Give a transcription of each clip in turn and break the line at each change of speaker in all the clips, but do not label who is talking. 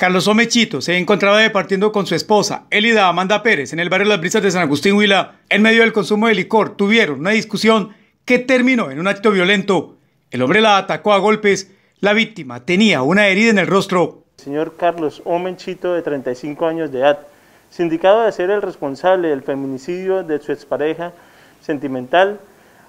Carlos Omechito se encontraba departiendo con su esposa, Elida Amanda Pérez, en el barrio Las Brisas de San Agustín Huila. En medio del consumo de licor tuvieron una discusión que terminó en un acto violento. El hombre la atacó a golpes. La víctima tenía una herida en el rostro.
Señor Carlos Omechito, de 35 años de edad, sindicado de ser el responsable del feminicidio de su expareja sentimental,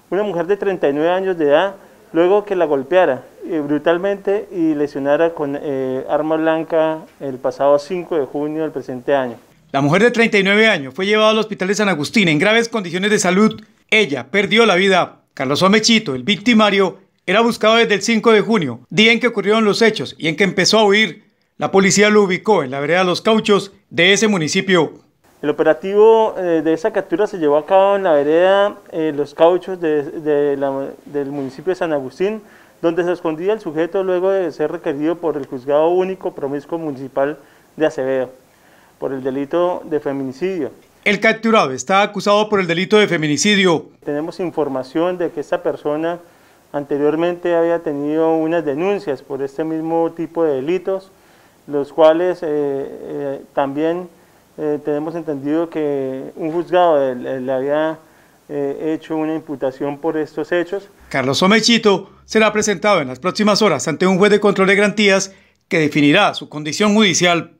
una mujer de 39 años de edad, luego que la golpeara eh, brutalmente y lesionara con eh, arma blanca el pasado 5 de junio del presente año.
La mujer de 39 años fue llevada al hospital de San Agustín en graves condiciones de salud. Ella perdió la vida. Carlos Omechito, el victimario, era buscado desde el 5 de junio, día en que ocurrieron los hechos y en que empezó a huir. La policía lo ubicó en la vereda Los Cauchos de ese municipio.
El operativo eh, de esa captura se llevó a cabo en la vereda Los Cauchos de, del municipio de San Agustín, donde se escondía el sujeto luego de ser requerido por el juzgado único promiscuo municipal de Acevedo, por el delito de feminicidio. El capturado está acusado por el delito de feminicidio. Tenemos información de que esta persona anteriormente había tenido unas denuncias por este mismo tipo de delitos, los cuales eh, eh, también eh, tenemos entendido que un juzgado le, le había hecho una imputación por estos hechos.
Carlos Omechito, será presentado en las próximas horas ante un juez de control de garantías que definirá su condición judicial